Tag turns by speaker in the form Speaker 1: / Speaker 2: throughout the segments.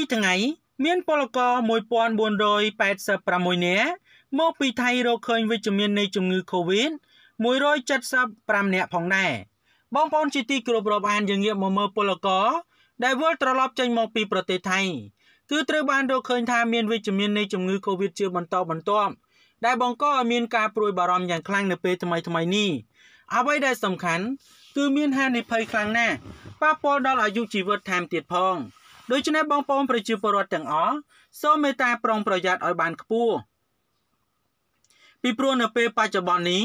Speaker 1: 2ថ្ងៃមានពលករ1486នាក់មកពីថៃរកឃើញវិជ្ជមាន នៃជំងឺ Covid 175នាក់ផងដែរ បងប្អូនជាទីគោរពរាប់អាន យើងងាកមកមើលពលករដែលវិលត្រឡប់ចេញមកពីប្រទេសថៃគឺត្រូវបានរកឃើញថាមានវិជ្ជមាននៃជំងឺ Covid ជាបន្តបន្ទាប់ដែលបង្កឲ្យមានការព្រួយបារម្ភយ៉ាងខ្លាំងនៅពេលថ្មីថ្មីនេះអ្វីដែលសំខាន់គឺមានហានិភ័យខ្លាំងណាស់ប៉ះពាល់ដល់អាយុជីវិតថែមទៀតផង។ដូច្នេះបងប្អូនប្រជាពលរដ្ឋទាំងអស់សូមមេត្តាប្រុងប្រយ័ត្នឲ្យបានខ្ពស់ពីព្រោះនៅពេលបច្ចុប្បន្ននេះ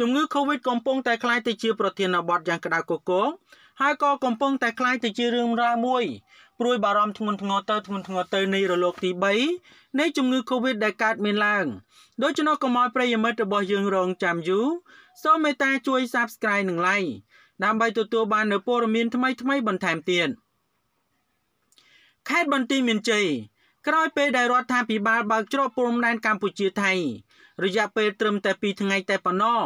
Speaker 1: ជំងឺ Covid កំពុងតែក្លាយទៅជាប្រធានបទយ៉ាងក្តៅគគុកហើយក៏កំពុងតែក្លាយទៅជារឿងរ៉ាវមួយព្រួយបារម្ភធ្ងន់ធ្ងរទៅធ្ងន់ធ្ងរទៅ នៃរលកទី3នៃជំងឺ Covid ដែលកើតមានឡើង ដូច្នោះកុំឲ្យប្រិយមិត្តរបស់យើងរងចាំយូរសូមមេត្តាជួយ Subscribe និង Like ដើម្បីទទួលបាននូវព័ត៌មានថ្មីៗបន្ថែមទៀត។ខេត្តបន្ទាយមានជ័យក្រោយពេលដែលរដ្ឋាភិបាលបើកច្រកព្រំដែនកម្ពុជាថៃរយៈពេលត្រឹមតែ2ថ្ងៃតែប៉ុណ្ណោះ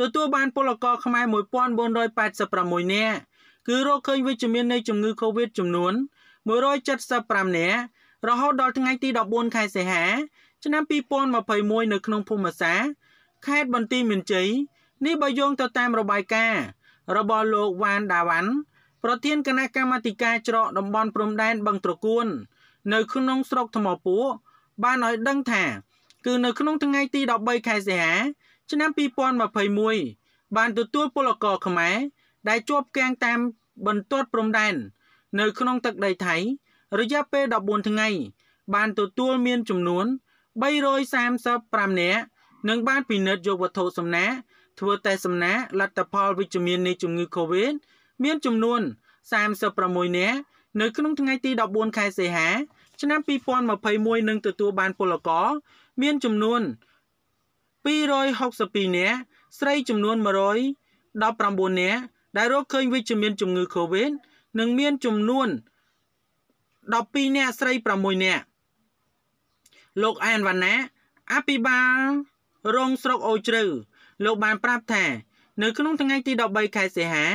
Speaker 1: ទទួលបានពលករខ្មែរ1486នាក់គឺរកឃើញវិជ្ជមាននៃជំងឺ Covid ចំនួន175នាក់រហូតដល់ថ្ងៃទី14ខែសីហាឆ្នាំ2021នៅក្នុងភូមិសាខេត្តបន្ទាយមានជ័យនេះបើយោងទៅតាមរបាយការណ៍របស់លោកវ៉ានដាវ៉ាន់ប្រធានគណៈកម្មាធិការច្រកតំបន់ព្រំដែនបឹងត្រកួន នៅក្នុងស្រុកថ្មពួកបានឲ្យដឹងថា គឺនៅក្នុងថ្ងៃទី13ខែសីហា ឆ្នាំ2021បានទទួលពលករខ្មែរដែលជាប់កាំងតាមបន្ទាត់ព្រំដែន នៅក្នុងទឹកដីថៃរយៈពេល14ថ្ងៃបានទទួលមានចំនួន335នាក់និងបានពិនិត្យយកវត្ថុសំណាកធ្វើតេស្តសំណាកលទ្ធផលវិជ្ជមាននៃជំងឺ Covid-19 មានចំនួន36នាក់នៅក្នុងថ្ងៃទី14ខែសីហា ឆ្នាំ2021នឹងទទួលបានពលករមាន ចំនួន262នាក់ស្រីចំនួន119នាក់ដែលរកឃើញវិជ្ជមាន ជំងឺ Covid និងមានចំនួន12នាក់ស្រី6នាក់លោកអានវណ្ណាអភិបាលរងស្រុកអូជ្រៅលោក បាន ប្រាប់ថានៅក្នុងថ្ងៃទី13ខែសីហា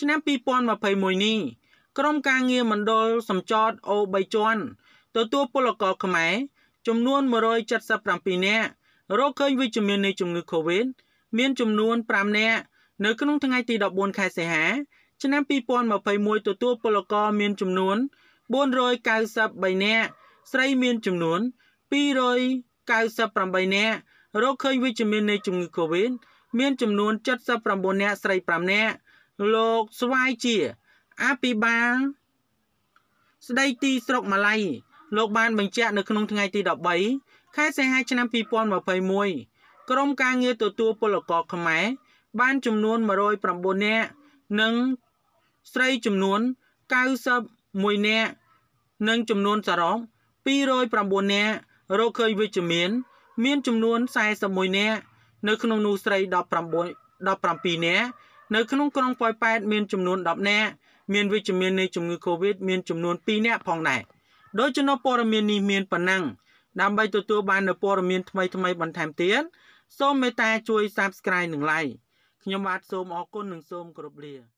Speaker 1: ឆ្នាំ2021នេះក្រមការងារមណ្ឌលសំចតអូ3ជាន់ទទួលពលករខ្មែរចំនួន177នាក់រកឃើញវិជ្ជមាននៃជំងឺ Covid មានចំនួន5នាក់នៅក្នុងថ្ងៃទី14ខែសីហា ឆ្នាំ2021ទទួលពលករមានចំនួន493នាក់ស្រីមានចំនួន298នាក់រកឃើញវិជ្ជមាននៃជំងឺ Covid មាន ចំនួន79នាក់ស្រី5នាក់លោកស្វាយជាអភិបាលស្ដីទីស្រុកម៉ាឡៃលោកបានបញ្ជាក់នៅក្នុងថ្ងៃទី13ខែសីហាឆ្នាំ2021ក្រមការងារទទួលពលករខ្មែរបាន ចំនួន109នាក់និងស្រីចំនួន91នាក់និងចំនួនសរុប209នាក់រកឃើញវិជ្ជមានមាន ចំនួន41នាក់នៅក្នុងនោះស្រី19 17នាក់នៅក្នុងក្រុងប៉ោយប៉ែតមានចំនួន10នាក់មានវិជ្ជមាននៃជំងឺ Covid មានចំនួន2នាក់ផងដែរដោយជំនួបព័ត៌មាននេះមានប៉ុណ្ណឹងដើម្បីទទួលបាននូវព័ត៌មានថ្មីថ្មីបន្ថែមទៀតសូមមេត្តាជួយ Subscribe និង Like ខ្ញុំបាទសូមអរគុណនិងសូមគោរពលា